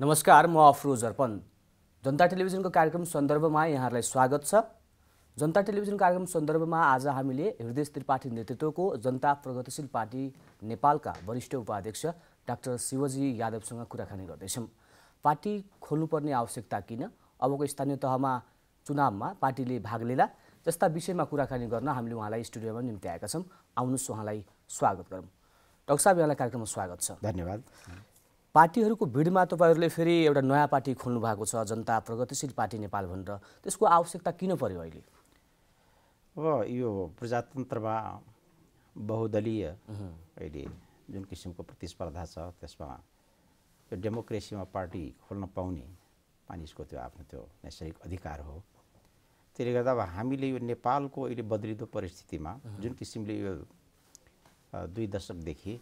नमस्कार म अफरोज अर्पण जनता टेलिभिजनको कार्यक्रम सन्दर्भमा यहाँहरूलाई स्वागत छ जनता टेलिभिजन कार्यक्रम सन्दर्भमा आज हामीले हृदय त्रिपाठी नेतृत्वको जनता प्रगतिशील पार्टी नेपालका वरिष्ठ उपाध्यक्ष डाक्टर शिवजी यादवसँग कुराकानी गर्दैछौँ पार्टी खोल्नुपर्ने आवश्यकता किन अबको स्थानीय तहमा चुनावमा पार्टीले भाग लिला जस्ता विषयमा कुराकानी गर्न हामीले उहाँलाई स्टुडियोमा निम्ति आएका छौँ आउनुहोस् उहाँलाई स्वागत गरौँ डाक्टर साहब यहाँलाई कार्यक्रममा स्वागत छ धन्यवाद पार्टीहरूको भिडमा तपाईँहरूले फेरि एउटा नयाँ पार्टी खोल्नु भएको छ जनता प्रगतिशील पार्टी नेपाल भनेर त्यसको आवश्यकता किन पर्यो अहिले अब यो प्रजातन्त्रमा बहुदलीय अहिले जुन किसिमको प्रतिस्पर्धा छ त्यसमा त्यो डेमोक्रेसीमा पार्टी खोल्न पाउने मानिसको त्यो आफ्नो त्यो नैसर्गिक अधिकार हो त्यसले गर्दा अब हामीले यो नेपालको अहिले बद्रिदो परिस्थितिमा जुन किसिमले यो दुई दशकदेखि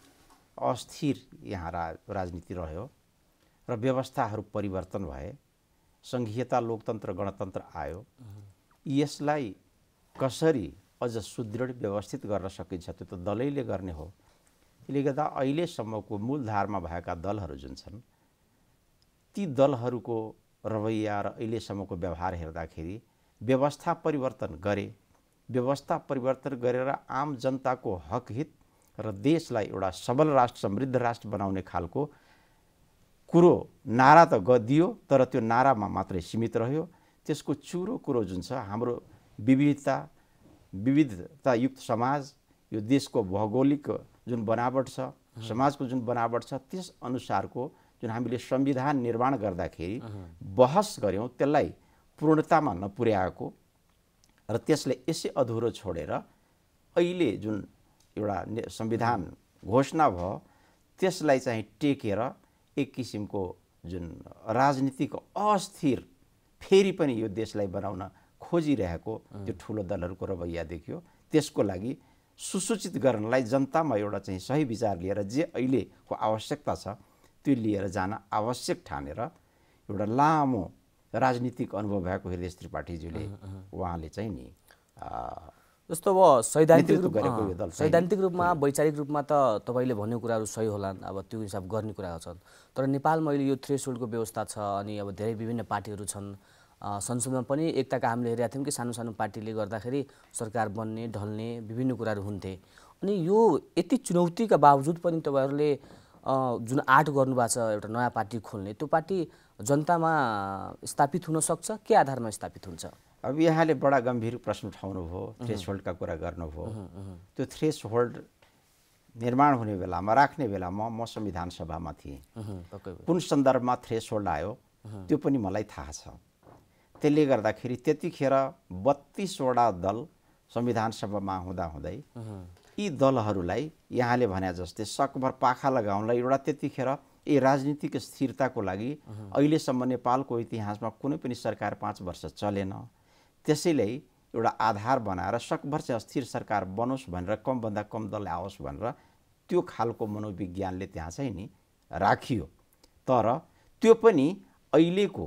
अस्थिर यहाँ रा राजनीति रह्यो र व्यवस्थाहरू परिवर्तन भए सङ्घीयता लोकतन्त्र गणतन्त्र आयो यसलाई कसरी अझ सुदृढ व्यवस्थित गर्न सकिन्छ त्यो त दलैले गर्ने हो त्यसले गर्दा अहिलेसम्मको मूलधारमा भएका दलहरू जुन छन् ती दलहरूको रवैया र अहिलेसम्मको व्यवहार हेर्दाखेरि व्यवस्था परिवर्तन गरे व्यवस्था परिवर्तन गरेर आम जनताको हकहित र देशलाई एउटा सबल राष्ट्र समृद्ध राष्ट्र बनाउने खालको कुरो नारा त गदियो तर त्यो नारामा मात्रै सीमित रह्यो त्यसको चुरो कुरो जुन छ हाम्रो विविधता विविधतायुक्त समाज यो देशको भौगोलिक जुन बनावट छ समाजको जुन बनावट छ त्यस अनुसारको जुन हामीले संविधान निर्माण गर्दाखेरि बहस गऱ्यौँ त्यसलाई पूर्णतामा नपुर्याएको र त्यसले यसै अधुरो छोडेर अहिले जुन एउटा संविधान घोषणा भयो त्यसलाई चाहिँ टेकेर एक किसिमको जुन राजनीतिक अस्थिर फेरि पनि यो देशलाई बनाउन खोजिरहेको त्यो ठुलो दलहरूको रवैया देखियो त्यसको लागि सुसूचित गर्नलाई जनतामा एउटा चाहिँ सही विचार लिएर जे अहिलेको आवश्यकता छ त्यो लिएर जान आवश्यक ठानेर एउटा लामो राजनीतिक अनुभव भएको हृदय त्रिपाठीज्यूले उहाँले चाहिँ नि जस्तो अब सैद्धान्तिक रूपमा सैद्धान्तिक रूपमा वैचारिक रूपमा त तपाईँले भन्ने कुराहरू सही होलान् अब त्यो हिसाब गर्ने कुराहरू छन् तर नेपालमा अहिले यो थ्रेसोल्डको व्यवस्था छ अनि अब धेरै विभिन्न पार्टीहरू छन् संसदमा पनि एकताका हामीले हेरेका थियौँ कि सानो सानो पार्टीले गर्दाखेरि सरकार बन्ने ढल्ने विभिन्न कुराहरू हुन्थे अनि यो यति चुनौतीका बावजुद पनि तपाईँहरूले जुन आँट गर्नुभएको छ एउटा नयाँ पार्टी खोल्ने त्यो पार्टी जनतामा स्थापित हुनसक्छ के आधारमा स्थापित हुन्छ अब यहाँले बडा गम्भीर प्रश्न उठाउनुभयो थ्रेस होल्डका कुरा गर्नुभयो त्यो थ्रेस होल्ड निर्माण हुने बेलामा राख्ने बेलामा म संविधान सभामा थिएँ कुन सन्दर्भमा थ्रेस होल्ड आयो त्यो पनि मलाई थाहा छ त्यसले गर्दाखेरि त्यतिखेर बत्तिसवटा दल संविधान सभामा हुँदाहुँदै यी दलहरूलाई यहाँले भने जस्तै सकभर पाखा लगाउनलाई एउटा त्यतिखेर यी राजनीतिक स्थिरताको लागि अहिलेसम्म नेपालको इतिहासमा कुनै पनि सरकार पाँच वर्ष चलेन त्यसैले एउटा आधार बनाएर सकभर चाहिँ अस्थिर सरकार बनोस् भनेर कमभन्दा कम दल आओस् भनेर त्यो खालको मनोविज्ञानले त्यहाँ चाहिँ नि राखियो तर त्यो पनि अहिलेको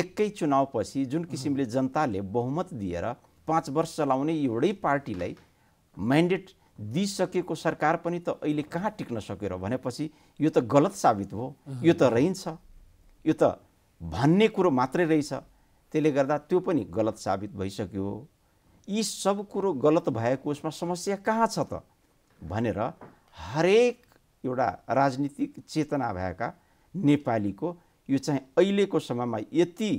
एकै चुनावपछि जुन किसिमले जनताले बहुमत दिएर पाँच वर्ष चलाउने एउटै पार्टीलाई म्यान्डेट दिइसकेको सरकार पनि त अहिले कहाँ टिक्न सकेर भनेपछि यो त गलत साबित भयो यो त रहन्छ यो त भन्ने कुरो मात्रै रहेछ त्यसले गर्दा त्यो पनि गलत साबित भइसक्यो यी सब कुरो गलत भएको उसमा समस्या कहाँ छ त भनेर हरेक एउटा राजनीतिक चेतना भएका नेपालीको यो चाहिँ अहिलेको समयमा यति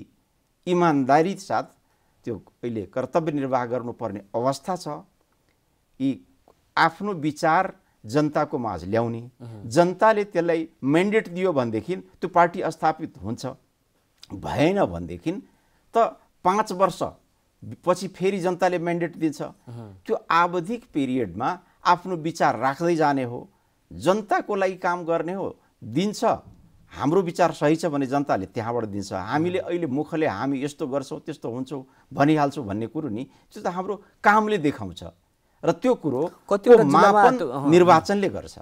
इमान्दारी साथ त्यो अहिले कर्तव्य निर्वाह गर्नुपर्ने अवस्था छ यी आफ्नो विचार जनताको माझ ल्याउने जनताले त्यसलाई म्यान्डेट दियो भनेदेखि त्यो पार्टी स्थापित हुन्छ भएन भनेदेखि त पाँच वर्ष पछि फेरि जनताले म्यान्डेट दिन्छ त्यो आवधिक पिरियडमा आफ्नो विचार राख्दै जाने हो जनताको लागि काम गर्ने हो दिन्छ हाम्रो विचार सही छ भने जनताले त्यहाँबाट दिन्छ हामीले अहिले मुखले हामी यस्तो गर्छौँ त्यस्तो हुन्छौँ भनिहाल्छौँ भन्ने कुरो नि त्यो त हाम्रो कामले देखाउँछ र त्यो कुरो मापन निर्वाचनले गर्छ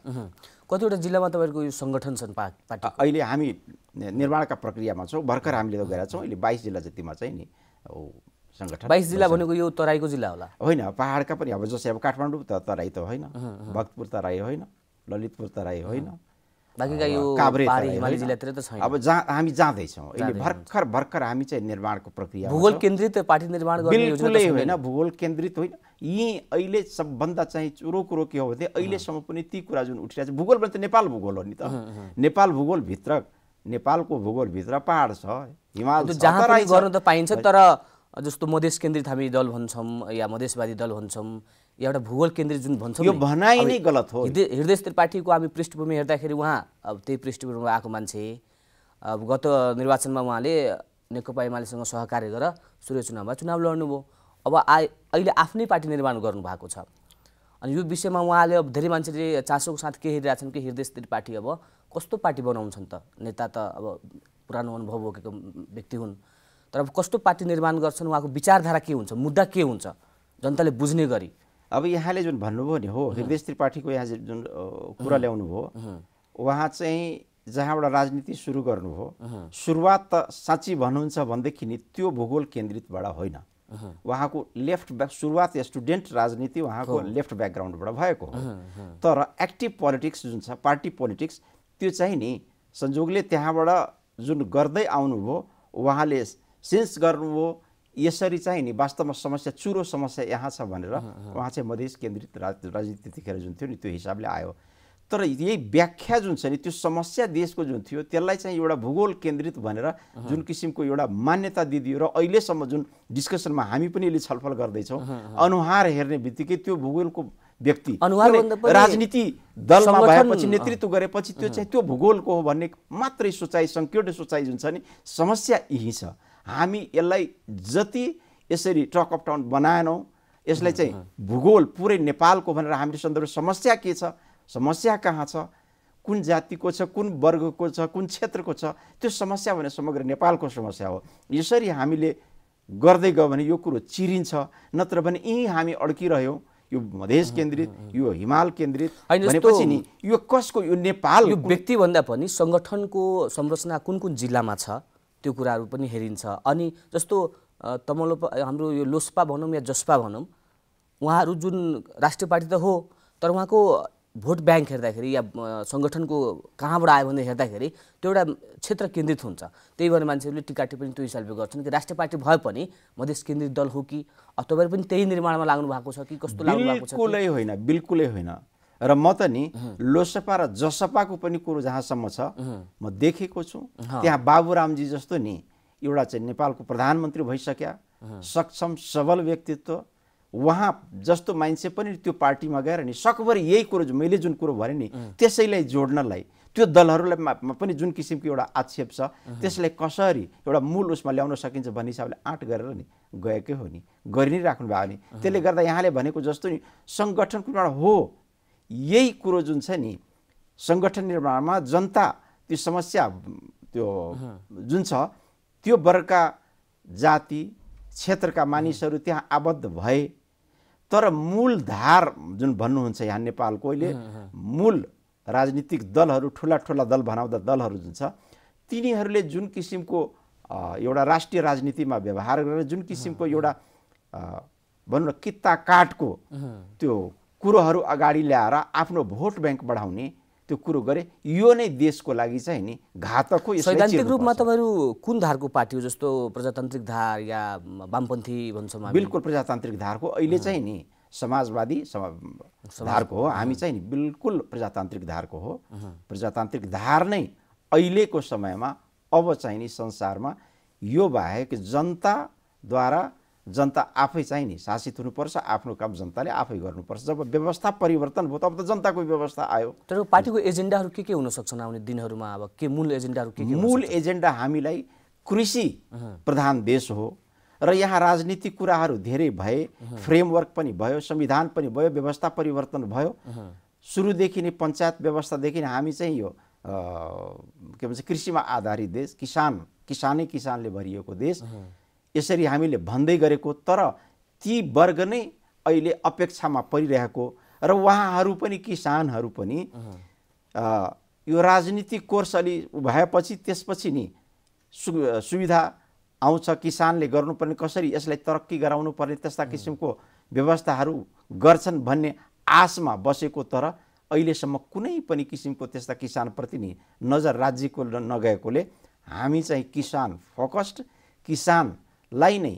कतिवटा जिल्लामा तपाईँहरूको यो सङ्गठन छन् पार्टी अहिले हामी निर्माणका प्रक्रियामा छौँ भर्खर हामीले त गएका छौँ अहिले बाइस जिल्ला जतिमा चाहिँ नि सङ्गठन बाइस जिल्ला भनेको यो तराईको जिल्ला होला होइन पाहाडका पनि अब जस्तै अब काठमाडौँ त तराई त होइन भक्तपुर तराई होइन ललितपुर तराई होइन बाँकीका यो काभ्रे हिमाली जिल्लातिर त छैन अब जहाँ हामी जाँदैछौँ अहिले भर्खर भर्खर हामी चाहिँ निर्माणको प्रक्रिया भूगोल केन्द्रित पार्टी निर्माण बिल्कुलै होइन भूगोल केन्द्रित होइन यी अहिले सबभन्दा चाहिँ चुरो कुरो के हो भने अहिलेसम्म पनि ती कुरा जुन उठिरहेको छ भूगोल भने त नेपाल भूगोल हो नि त नेपाल भूगोलभित्र नेपालको भूगोलभित्र पहाड छ हिमाल जहाँ गर्न त पाइन्छ तर जस्तो मधेस केन्द्रित हामी दल भन्छौँ या मधेसवादी दल भन्छौँ एउटा भूगोल केन्द्रित जुन भन्छ यो भनाइ नै गलत हो हृदय त्रिपाठीको हामी पृष्ठभूमि हेर्दाखेरि उहाँ अब त्यही पृष्ठभूमिमा आएको मान्छे अब गत निर्वाचनमा उहाँले नेकपा एमालेसँग सहकार्य गरेर सूर्य चुनावमा चुनाव लड्नुभयो अब आ अहिले आफ्नै पार्टी निर्माण गर्नुभएको छ अनि यो विषयमा उहाँले अब धेरै मान्छेले चासोको साथ के हेरिरहेछन् कि हृदय त्रिपाठी अब कस्तो पार्टी बनाउँछन् त नेता त अब पुरानो अनुभव बोकेको व्यक्ति हुन् तर अब कस्तो पार्टी निर्माण गर्छन् उहाँको विचारधारा के हुन्छ मुद्दा के हुन्छ जनताले बुझ्ने गरी अब यहाँले जुन भन्नुभयो नि हो हृदय त्रिपाठीको यहाँ जुन कुरा ल्याउनु ल्याउनुभयो उहाँ चाहिँ जहाँबाट राजनीति सुरु गर्नुभयो सुरुवात त साँच्ची भन्नुहुन्छ भनेदेखि नि त्यो भूगोल केन्द्रितबाट होइन उहाँको लेफ्ट ब्याक सुरुवात स्टुडेन्ट राजनीति उहाँको लेफ्ट ब्याकग्राउन्डबाट भएको हो तर एक्टिभ पोलिटिक्स जुन छ पार्टी पोलिटिक्स त्यो चाहिँ नि संजोगले त्यहाँबाट जुन गर्दै आउनुभयो उहाँले सेन्स गर्नुभयो यसरी चाहिँ नि वास्तवमा समस्या चुरो समस्या यहाँ छ भनेर उहाँ चाहिँ मधेस केन्द्रित राज राजनीति त्यतिखेर जुन थियो नि त्यो हिसाबले आयो तर यही व्याख्या जुन छ नि त्यो समस्या देशको जुन थियो त्यसलाई चाहिँ एउटा भूगोल केन्द्रित भनेर जुन किसिमको एउटा मान्यता दिइदियो र अहिलेसम्म जुन डिस्कसनमा हामी पनि यसले छलफल गर्दैछौँ अनुहार हेर्ने बित्तिकै त्यो भूगोलको व्यक्ति राजनीति दलमा भएपछि नेतृत्व गरेपछि त्यो चाहिँ त्यो भूगोलको हो भन्ने मात्रै सोचाइ सङ्कीर्ण सोचाइ जुन छ नि समस्या यही छ हामी यसलाई जति यसरी ट्रक अफ टाउन बनाएनौँ यसलाई चाहिँ भूगोल पुरै नेपालको भनेर हामीले सन्दर्भ समस्या के छ समस्या कहाँ छ कुन जातिको छ कुन वर्गको छ कुन क्षेत्रको छ त्यो समस्या भने समग्र नेपालको समस्या हो यसरी हामीले गर्दै गयो भने यो कुरो चिरिन्छ नत्र भने यहीँ हामी अड्किरह्यौँ यो मधेस केन्द्रित यो हिमाल केन्द्रित भनेपछि यो कसको यो नेपाल यो व्यक्तिभन्दा पनि सङ्गठनको संरचना कुन कुन जिल्लामा छ त्यो कुराहरू पनि हेरिन्छ अनि जस्तो तमलो हाम्रो यो लोसपा भनौँ या जसपा भनौँ उहाँहरू जुन राष्ट्रिय पार्टी त हो तर उहाँको भोट ब्याङ्क हेर्दाखेरि या सङ्गठनको कहाँबाट आयो भने हेर्दाखेरि त्यो एउटा क्षेत्र केन्द्रित हुन्छ त्यही भएर मान्छेहरूले टिका टिप्पणी त्यो हिसाबले गर्छन् कि राष्ट्रिय पार्टी भए पनि मधेस केन्द्रित दल हो कि तपाईँहरू पनि त्यही निर्माणमा लाग्नु भएको छ कि कस्तो लाग्नु भएको छ बिल्कुलै होइन बिल्कुलै होइन र म त नि लोसपा र जसपाको पनि कुरो जहाँसम्म छ म देखेको छु त्यहाँ बाबुरामजी जस्तो नि एउटा चाहिँ नेपालको प्रधानमन्त्री भइसक्यो सक्षम सबल व्यक्तित्व उहाँ जस्तो मान्छे पनि त्यो पार्टीमा गएर नि सकभरि यही कुरो मैले जुन कुरो भने नि त्यसैलाई जोड्नलाई त्यो दलहरूलाई पनि जुन किसिमको एउटा आक्षेप छ त्यसलाई कसरी एउटा मूल उसमा ल्याउन सकिन्छ भन्ने हिसाबले आँट गरेर नि गएकै हो नि गरि नै राख्नुभयो नि त्यसले गर्दा यहाँले भनेको जस्तो नि सङ्गठनको हो यही कुरो जुन छ नि सङ्गठन निर्माणमा जनता त्यो समस्या त्यो जुन छ त्यो वर्गका जाति क्षेत्रका मानिसहरू त्यहाँ आबद्ध भए तर मूल धार जुन भन्नुहुन्छ यहाँ नेपालको अहिले मूल राजनीतिक दलहरू ठुला ठुला दल भनाउँदा दलहरू जुन छ तिनीहरूले जुन किसिमको एउटा राष्ट्रिय राजनीतिमा व्यवहार गरेर जुन किसिमको एउटा भनौँ न कित्ता काटको त्यो कुरोहरू अगाडि ल्याएर आफ्नो भोट ब्याङ्क बढाउने त्यो कुरो गरे यो नै देशको लागि चाहिँ नि घातक हो सैद्धान्तिक रूपमा तपाईँहरू कुन धारको पार्टी हो जस्तो प्रजातान्त्रिक धार या वामपन्थी भन्छौँ बिल्कुल प्रजातान्त्रिक धारको अहिले चाहिँ नि समाजवादी धारको हो हामी चाहिँ नि बिल्कुल प्रजातान्त्रिक धारको हो प्रजातान्त्रिक धार नै अहिलेको समयमा अब चाहिँ नि संसारमा यो बाहेक जनताद्वारा जनता आफै चाहिँ नि शासित हुनुपर्छ आफ्नो काम जनताले आफै गर्नुपर्छ जब व्यवस्था परिवर्तन भयो तब त जनताको व्यवस्था आयो तर पार्टीको एजेन्डाहरू के के हुन सक्छन् आउने दिनहरूमा अब के मूल एजेन्डाहरू के मूल एजेन्डा हामीलाई कृषि प्रधान देश हो र यहाँ राजनीतिक कुराहरू धेरै भए फ्रेमवर्क पनि भयो संविधान पनि भयो व्यवस्था परिवर्तन भयो सुरुदेखि नै पञ्चायत व्यवस्थादेखि नै हामी चाहिँ यो के भन्छ कृषिमा आधारित देश किसान किसानै किसानले भरिएको देश यसरी हामीले भन्दै गरेको तर ती वर्ग नै अहिले अपेक्षामा परिरहेको र उहाँहरू पनि किसानहरू पनि यो राजनीतिक कोर्स अलि भएपछि त्यसपछि नि सुविधा आउँछ किसानले गर्नुपर्ने कसरी यसलाई तरक्की गराउनु पर्ने त्यस्ता किसिमको व्यवस्थाहरू गर्छन् भन्ने आशमा बसेको तर अहिलेसम्म कुनै पनि किसिमको त्यस्ता किसानप्रति नि नजर राज्यको नगएकोले हामी चाहिँ किसान फोकस्ड किसान लाई नै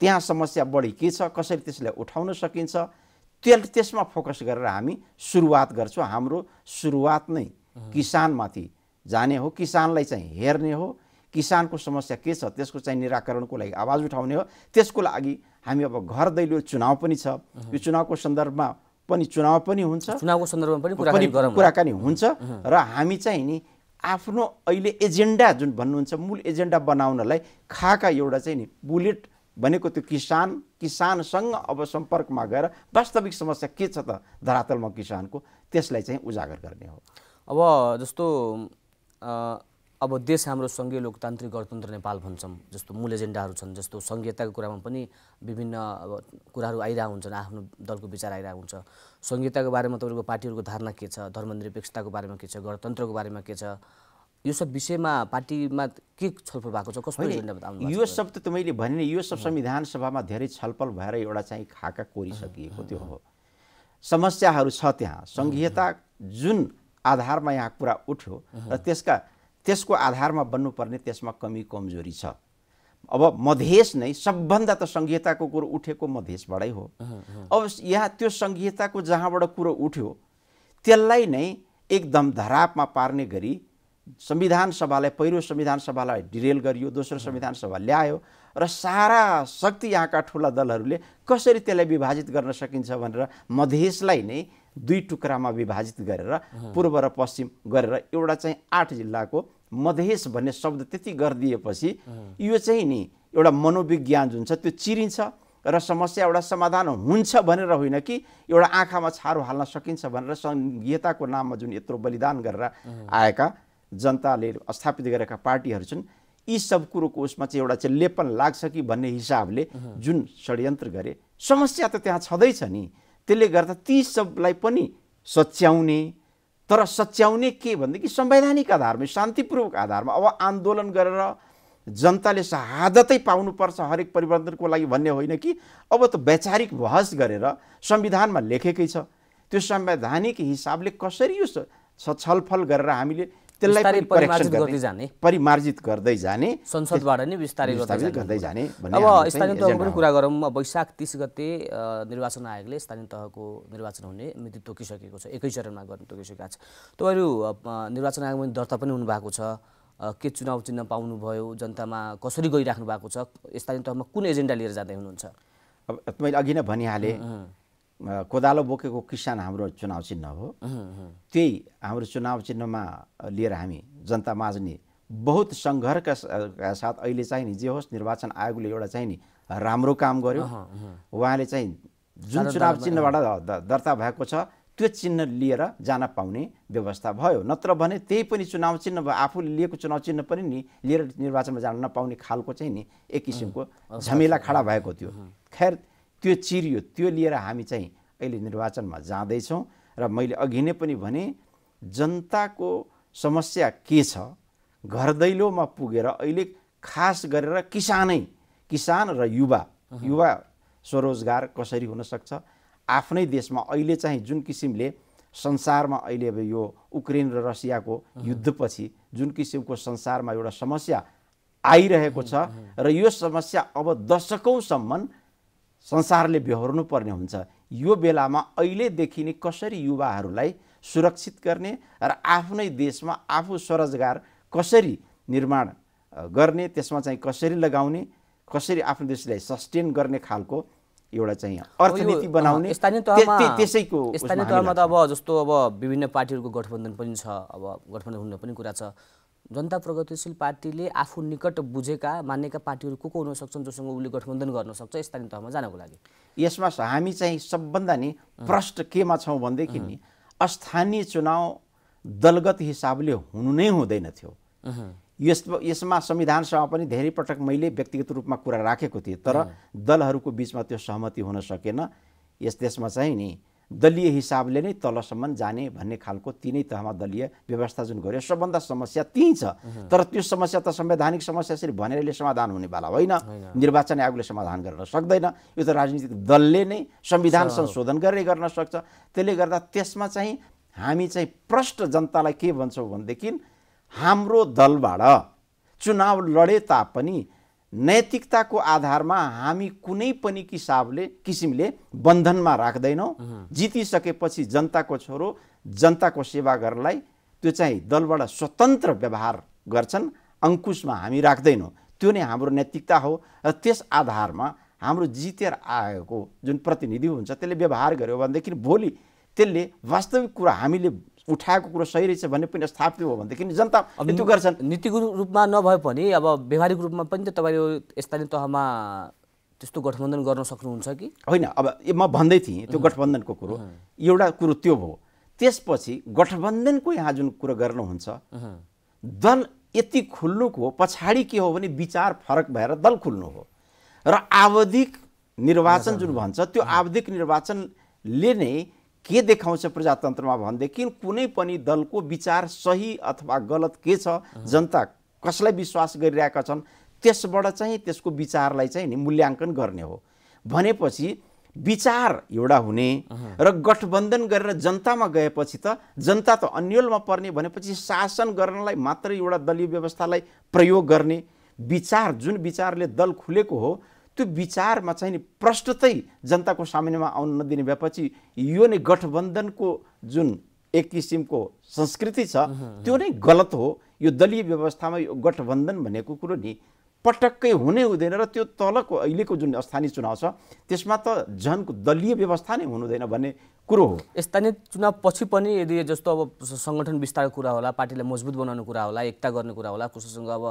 त्यहाँ समस्या बढी के छ कसरी त्यसलाई उठाउन सकिन्छ त्यस त्यसमा फोकस गरेर हामी सुरुवात गर्छौँ हाम्रो सुरुवात नै किसानमाथि जाने हो किसानलाई चाहिँ हेर्ने हो किसानको समस्या के छ त्यसको चाहिँ निराकरणको लागि आवाज उठाउने हो त्यसको लागि हामी अब घर दैलो चुनाव पनि छ यो चुनावको सन्दर्भमा पनि चुनाव पनि हुन्छ चुनावको सन्दर्भमा पनि कुराकानी हुन्छ र हामी चाहिँ नि आफ्नो अहिले एजेन्डा जुन भन्नुहुन्छ मूल एजेन्डा बनाउनलाई खाका एउटा चाहिँ नि बुलेट भनेको त्यो किसान किसानसँग अब सम्पर्कमा गएर वास्तविक समस्या के छ त धरातलमा किसानको त्यसलाई चाहिँ उजागर गर्ने हो अब जस्तो अब देश हाम्रो सङ्घीय लोकतान्त्रिक गणतन्त्र नेपाल भन्छौँ जस्तो मूल एजेन्डाहरू छन् जस्तो सङ्घीयताको कुरामा पनि विभिन्न अब कुराहरू आइरहेको हुन्छन् आफ्नो दलको विचार आइरहेको हुन्छ सङ्घीयताको बारेमा तपाईँको पार्टीहरूको धारणा के छ धर्मनिरपेक्षताको बारेमा के छ गणतन्त्रको बारेमा के छ यो सब विषयमा पार्टीमा के छलफल भएको छ कसो एजेन्डा यो सब त मैले भने यो सब संविधान सभामा धेरै छलफल भएर एउटा चाहिँ खाका कोरिसकिएको त्यो हो समस्याहरू छ त्यहाँ सङ्घीयता जुन आधारमा यहाँ कुरा उठ्यो र त्यसका त्यसको आधारमा बन्नुपर्ने त्यसमा कमी कमजोरी छ अब मधेस नै सबभन्दा त सङ्घीयताको कुरो उठेको मधेसबाटै हो अब यहाँ त्यो सङ्घीयताको जहाँबाट कुरो उठ्यो त्यसलाई नै एकदम धरापमा पार्ने गरी संविधान सभालाई पहिलो संविधान सभालाई डिरेल गरियो दोस्रो संविधान सभा ल्यायो र सारा शक्ति यहाँका ठुला दलहरूले कसरी त्यसलाई विभाजित गर्न सकिन्छ भनेर मधेसलाई नै दुई टुक्रामा विभाजित गरेर पूर्व र पश्चिम गरेर एउटा चाहिँ आठ जिल्लाको मधेस भन्ने शब्द त्यति गरिदिएपछि यो चाहिँ नि एउटा मनोविज्ञान जुन छ त्यो चिरिन्छ र समस्या एउटा समाधान हुन्छ भनेर होइन कि एउटा आँखामा छारो हाल्न सकिन्छ भनेर सङ्घीयताको नाममा जुन यत्रो बलिदान गरेर आएका जनताले स्थापित गरेका पार्टीहरू छन् यी सब कुरोको उसमा चाहिँ एउटा चाहिँ लेपन लाग्छ कि भन्ने हिसाबले जुन षड्यन्त्र गरे समस्या त त्यहाँ छँदैछ नि त्यसले गर्दा ती सबलाई पनि सच्याउने तर सच्याउने के भनेदेखि संवैधानिक आधारमा शान्तिपूर्वक आधारमा अब आन्दोलन गरेर जनताले शहादतै पाउनुपर्छ हरेक परिवर्तनको लागि भन्ने होइन कि अब त वैचारिक बहस गरेर संविधानमा लेखेकै छ त्यो संवैधानिक हिसाबले कसरी यो छलफल गरेर हामीले त्यसलाई गर्दै जाने परिमार्जित गर्दै जाने संसदबाट नै विस्तारै गर्दै जाने अब स्थानीय तहको पनि कुरा गरौँ वैशाख तिस गते निर्वाचन आयोगले स्थानीय तहको निर्वाचन हुने मिति तोकिसकेको छ एकै चरणमा गर्नु तोकिसकेका छ तपाईँहरू निर्वाचन पनि दर्ता पनि हुनुभएको छ के चुनाव चिन्ह पाउनुभयो जनतामा कसरी गइराख्नु भएको छ स्थानीय तहमा कुन एजेन्डा लिएर जाँदै हुनुहुन्छ अब मैले अघि नै भनिहालेँ कोदालो बोकेको किसान हाम्रो चुनाव चिन्ह हो त्यही हाम्रो चुनाव चिन्हमा लिएर हामी जनता माझ्ने बहुत सङ्घर्षका साथ अहिले चाहिँ नि जे होस् निर्वाचन आयोगले एउटा चाहिँ नि राम्रो काम गर्यो उहाँले चाहिँ जुन चुनाव चिन्हबाट दर्ता भएको छ त्यो चिन्ह लिएर जान पाउने व्यवस्था भयो नत्र भने त्यही पनि चुनाव चिन्ह भयो आफूले लिएको चुनाव चिन्ह पनि नि लिएर निर्वाचनमा जान नपाउने खालको चाहिँ नि एक किसिमको झमेला खडा भएको थियो खैर त्यो चिरियो त्यो लिएर हामी चाहिँ अहिले निर्वाचनमा जाँदैछौँ र मैले अघि नै पनि भने जनताको समस्या के छ घर दैलोमा पुगेर अहिले खास गरेर किसानै किसान र युवा युवा स्वरोजगार कसरी हुनसक्छ आफ्नै देशमा अहिले चाहिँ जुन किसिमले संसारमा अहिले अब यो युक्रेन र रसियाको युद्धपछि जुन किसिमको संसारमा एउटा समस्या आइरहेको छ र यो समस्या अब दशकौँसम्म संसारले बेहोर्नु पर्ने हुन्छ यो बेलामा अहिलेदेखि नै कसरी युवाहरूलाई सुरक्षित गर्ने र आफ्नै देशमा आफू स्वरोजगार कसरी निर्माण गर्ने त्यसमा चाहिँ कसरी लगाउने कसरी आफ्नो देशलाई सस्टेन गर्ने खालको एउटा चाहिँ अर्थनीति बनाउने स्थानीय त्यसैको स्थानीय तहमा त अब जस्तो अब विभिन्न पार्टीहरूको गठबन्धन पनि छ अब गठबन्धन हुने पनि कुरा छ जनता प्रगतिशील पार्टीले आफू निकट बुझेका मान्यका पार्टीहरू को को हुन सक्छन् जोसँग उसले गठबन्धन गर्न सक्छ स्थानीय तहमा जानको लागि यसमा हामी चाहिँ सबभन्दा नि प्रष्ट केमा छौँ भनेदेखि नि स्थानीय चुनाव दलगत हिसाबले हुनु नै हुँदैन थियो यस यसमा संविधानसभा पनि धेरै पटक मैले व्यक्तिगत रूपमा कुरा राखेको थिएँ तर दलहरूको बिचमा त्यो सहमति हुन सकेन यस देशमा चाहिँ नि दलीय हिसाबले नै तलसम्म जाने भन्ने खालको तिनै तहमा दलीय व्यवस्था जुन गऱ्यो सबभन्दा समस्या त्यहीँ छ तर त्यो समस्या त संवैधानिक समस्या यसरी भनेरले समाधान हुनेवाला होइन निर्वाचन आयोगले समाधान गर्न सक्दैन यो त राजनीतिक दलले नै संविधान संशोधन गरेर गर्न सक्छ त्यसले गर्दा त्यसमा चाहिँ हामी चाहिँ प्रष्ट जनतालाई के भन्छौँ भनेदेखि हाम्रो दलबाट चुनाव लडे तापनि नैतिकताको आधारमा हामी कुनै पनि किसाबले किसिमले बन्धनमा राख्दैनौँ जितिसकेपछि जनताको छोरो जनताको सेवा गर्नलाई त्यो चाहिँ दलबाट स्वतन्त्र व्यवहार गर्छन् अङ्कुशमा हामी राख्दैनौँ त्यो नै हाम्रो नैतिकता हो र त्यस आधारमा हाम्रो जितेर आएको जुन प्रतिनिधि हुन्छ त्यसले व्यवहार गर्यो भनेदेखि भोलि त्यसले वास्तविक कुरा हामीले उठाएको कुरो सही रहेछ भन्ने पनि स्थापित हो भनेदेखि जनता त्यो गर्छन् नीतिको रूपमा नभए पनि अब व्यवहारिक रूपमा पनि त तपाईँले स्थानीय तहमा त्यस्तो गठबन्धन गर्न सक्नुहुन्छ कि होइन अब म भन्दै थिएँ त्यो गठबन्धनको कुरो एउटा कुरो त्यो भयो त्यसपछि गठबन्धनको यहाँ जुन कुरो गर्नुहुन्छ दल यति खुल्नुको हो पछाडि के हो भने विचार फरक भएर दल खुल्नु हो र आवधिक निर्वाचन जुन भन्छ त्यो आवधिक निर्वाचनले नै के देखाउँछ प्रजातन्त्रमा भनेदेखि कुनै पनि दलको विचार सही अथवा गलत के छ जनता कसलाई विश्वास गरिरहेका छन् त्यसबाट चाहिँ त्यसको विचारलाई चाहिँ नि मूल्याङ्कन गर्ने हो भनेपछि विचार एउटा हुने र गठबन्धन गरेर जनतामा गएपछि त जनता त अन्यलमा पर्ने भनेपछि शासन गर्नलाई मात्र एउटा दलीय व्यवस्थालाई प्रयोग गर्ने विचार जुन विचारले दल खुलेको हो त्यो विचारमा चाहिँ नि प्रष्टतै जनताको सामान्यमा आउन नदिने भएपछि यो नै गठबन्धनको जुन एक किसिमको संस्कृति छ त्यो नै गलत हो यो दलीय व्यवस्थामा यो गठबन्धन भनेको कुरो नि पटक्कै हुनै हुँदैन र त्यो तलको अहिलेको जुन स्थानीय चुनाव छ त्यसमा त झनको दलीय व्यवस्था नै हुनुहुँदैन भन्ने कुरो हो स्थानीय चुनाव पछि पनि यदि जस्तो अब सङ्गठन विस्तारको कुरा होला पार्टीलाई मजबुत बनाउने कुरा होला एकता गर्ने कुरा होला कसैसँग अब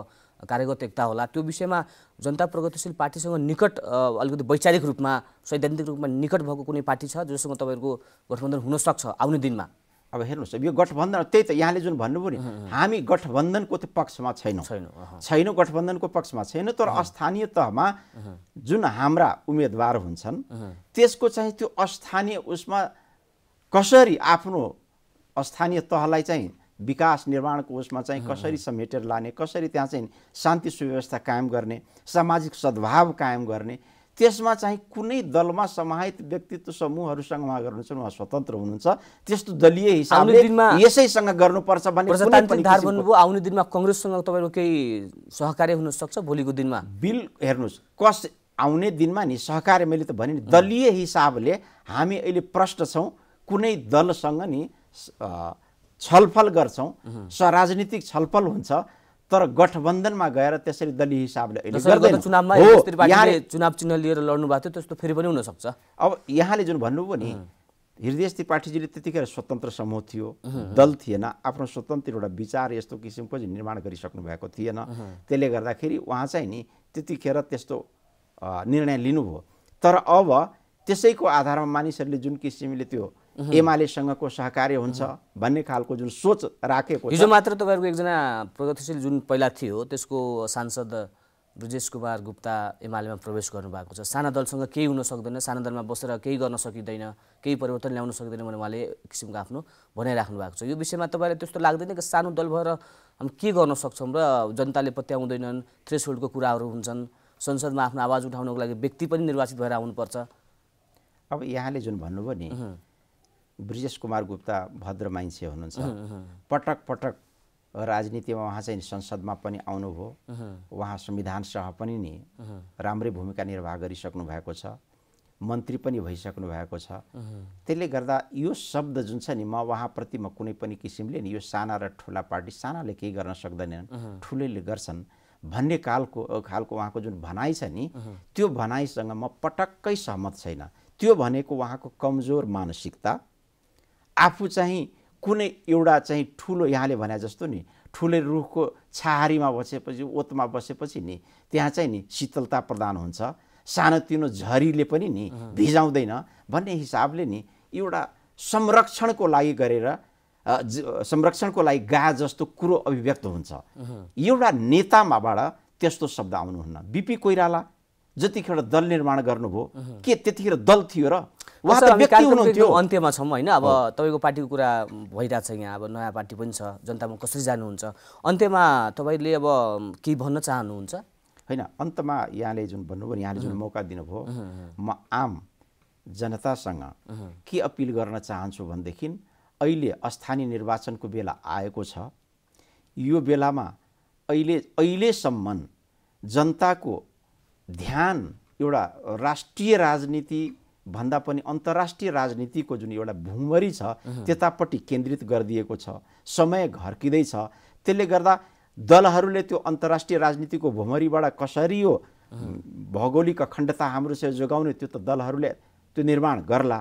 कार्यगत एकता होला त्यो विषयमा जनता प्रगतिशील पार्टीसँग निकट अलिकति वैचारिक रूपमा सैद्धान्तिक रूपमा निकट भएको कुनै पार्टी छ जससँग तपाईँहरूको गठबन्धन हुनसक्छ आउने दिनमा अब हेर्नुहोस् यो गठबन्धन त्यही त यहाँले जुन भन्नुभयो नि हामी गठबन्धनको त पक्षमा छैनौँ छैनौँ गठबन्धनको पक्षमा छैन तर स्थानीय तहमा जुन हाम्रा उम्मेदवार हुन्छन् त्यसको चाहिँ त्यो स्थानीय उसमा कसरी आफ्नो स्थानीय तहलाई चाहिँ विकास निर्माणको उसमा चाहिँ कसरी समेटेर लाने कसरी त्यहाँ चाहिँ शान्ति सुव्यवस्था कायम गर्ने सामाजिक सद्भाव कायम गर्ने त्यसमा चाहिँ कुनै दलमा समाहित व्यक्तित्व समूहहरूसँग उहाँ गर्नुहुन्छ उहाँ स्वतन्त्र हुनुहुन्छ त्यस्तो दलीय हिसाबले यसैसँग गर्नुपर्छ भन्ने आउने दिनमा कङ्ग्रेससँग तपाईँको केही सहकार्य हुनसक्छ भोलिको दिनमा बिल हेर्नुहोस् कस आउने दिनमा नि सहकार्य मैले त भने नि दलीय हिसाबले हामी अहिले प्रष्ट छौँ कुनै दलसँग नि छलफल गर्छौँ राजनीतिक छलफल हुन्छ तर गठबन्धनमा गएर त्यसरी दलीय हिसाबले चुनावमा चुनाव चिन्ह लिएर लड्नु भएको थियो त्यस्तो फेरि पनि हुनसक्छ अब यहाँले जुन भन्नुभयो नि हृदय त्रिपाठीजीले त्यतिखेर स्वतन्त्र समूह थियो दल थिएन आफ्नो स्वतन्त्र एउटा विचार यस्तो किसिमको चाहिँ निर्माण गरिसक्नु भएको थिएन त्यसले गर्दाखेरि उहाँ चाहिँ नि त्यतिखेर त्यस्तो निर्णय लिनुभयो तर अब त्यसैको आधारमा मानिसहरूले जुन किसिमले त्यो एमालेसँगको सहकार्य हुन्छ भन्ने खालको जुन सोच राखेको हिजो मात्र तपाईँहरूको एकजना प्रगतिशील जुन पहिला थियो त्यसको सांसद ब्रजेश कुमार गुप्ता एमालेमा प्रवेश गर्नुभएको छ साना दलसँग केही हुन सक्दैन साना दलमा बसेर केही गर्न सकिँदैन केही परिवर्तन ल्याउन सक्दैन भने उहाँले एक किसिमको आफ्नो भनाइराख्नु भएको छ यो विषयमा तपाईँलाई त्यस्तो लाग्दैन कि सानो दल भएर हामी के गर्न सक्छौँ र जनताले पत्याउँदैनन् थ्रेस होल्डको कुराहरू हुन्छन् संसदमा आफ्नो आवाज उठाउनको लागि व्यक्ति पनि निर्वाचित भएर आउनुपर्छ अब यहाँले जुन भन्नुभयो नि ब्रिजेश कुमार गुप्ता भद्र मान्छे हुनुहुन्छ पटक पटक राजनीतिमा उहाँ चाहिँ संसदमा पनि आउनुभयो उहाँ संविधानसह पनि नि राम्रै भूमिका निर्वाह गरिसक्नु भएको छ मन्त्री पनि भइसक्नु भएको छ त्यसले गर्दा यो शब्द जुन छ नि म उहाँप्रति म कुनै पनि किसिमले नि यो साना र ठुला पार्टी सानाले केही गर्न सक्दैनन् ठुलैले गर्छन् भन्ने कालको खालको उहाँको जुन भनाइ छ नि त्यो भनाइसँग म पटक्कै सहमत छैन त्यो भनेको उहाँको कमजोर मानसिकता आफू चाहिँ कुनै एउटा चाहिँ ठुलो यहाँले भने जस्तो नि ठुलै रुखको छहारीमा बसेपछि ओतमा बसेपछि नि त्यहाँ चाहिँ नि शीतलता प्रदान हुन्छ सानोतिनो झरीले पनि नि भिजाउँदैन भन्ने हिसाबले नि एउटा संरक्षणको लागि गरेर संरक्षणको लागि गा जस्तो कुरो अभिव्यक्त हुन्छ एउटा नेतामाबाट त्यस्तो शब्द आउनुहुन्न बिपी कोइराला जतिखेर दल निर्माण गर्नुभयो के त्यतिखेर दल थियो र अन्त्यमा छौँ होइन अब तपाईँको पार्टीको कुरा भइरहेको छ यहाँ अब नयाँ पार्टी पनि छ जनतामा कसरी जानुहुन्छ अन्त्यमा तपाईँले अब केही भन्न चाहनुहुन्छ होइन अन्तमा यहाँले जुन भन्नुभयो यहाँले जुन मौका दिनुभयो म आम जनतासँग के अपिल गर्न चाहन्छु भनेदेखि अहिले स्थानीय निर्वाचनको बेला आएको छ यो बेलामा अहिले अहिलेसम्म जनताको ध्यान एउटा राष्ट्रिय राजनीति भन्दा पनि अन्तर्राष्ट्रिय राजनीतिको जुन एउटा भुमरी छ त्यतापट्टि केन्द्रित गरिदिएको छ समय घर्किँदैछ त्यसले गर्दा दलहरूले त्यो अन्तर्राष्ट्रिय राजनीतिको भुमरीबाट कसरी यो भौगोलिक अखण्डता हाम्रोसँग जोगाउने त्यो त दलहरूले त्यो निर्माण गर्ला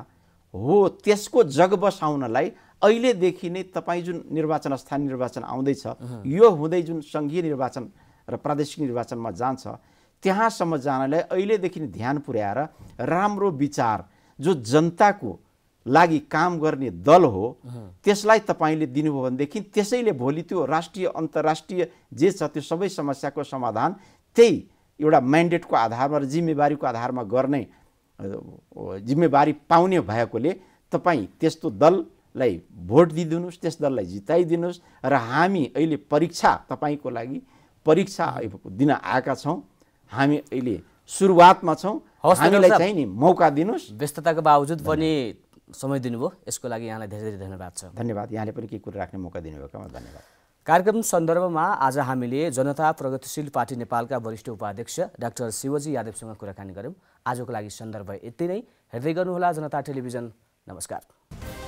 हो त्यसको जग बसाउनलाई अहिलेदेखि नै तपाईँ जुन निर्वाचन स्थानीय निर्वाचन आउँदैछ यो हुँदै जुन सङ्घीय निर्वाचन र प्रादेशिक निर्वाचनमा जान्छ त्यहाँसम्म जानलाई अहिलेदेखि ध्यान पुर्याएर राम्रो विचार जो जनताको लागि काम गर्ने दल हो त्यसलाई तपाईँले दिनुभयो भनेदेखि त्यसैले भोलि त्यो राष्ट्रिय अन्तर्राष्ट्रिय जे छ त्यो सबै समस्याको समाधान त्यही एउटा म्यान्डेटको आधारमा र जिम्मेवारीको आधारमा गर्ने जिम्मेवारी पाउने भएकोले तपाईँ त्यस्तो दललाई भोट दिइदिनुहोस् त्यस दललाई जिताइदिनुहोस् र हामी अहिले परीक्षा तपाईँको लागि परीक्षा दिन आएका छौँ हामी अहिले सुरुवातमा छौँ हामीलाई चाहिँ नि मौका दिनुहोस् व्यस्तताको बावजुद पनि समय दिनुभयो यसको लागि यहाँलाई धेरै धेरै धन्यवाद छ धन्यवाद यहाँले पनि केही कुरा राख्ने मौका दिनुभएकोमा धन्यवाद कार्यक्रम सन्दर्भमा आज हामीले जनता प्रगतिशील पार्टी नेपालका वरिष्ठ उपाध्यक्ष डाक्टर शिवजी यादवसँग कुराकानी गऱ्यौँ आजको लागि सन्दर्भ यति नै हेर्दै गर्नुहोला जनता टेलिभिजन नमस्कार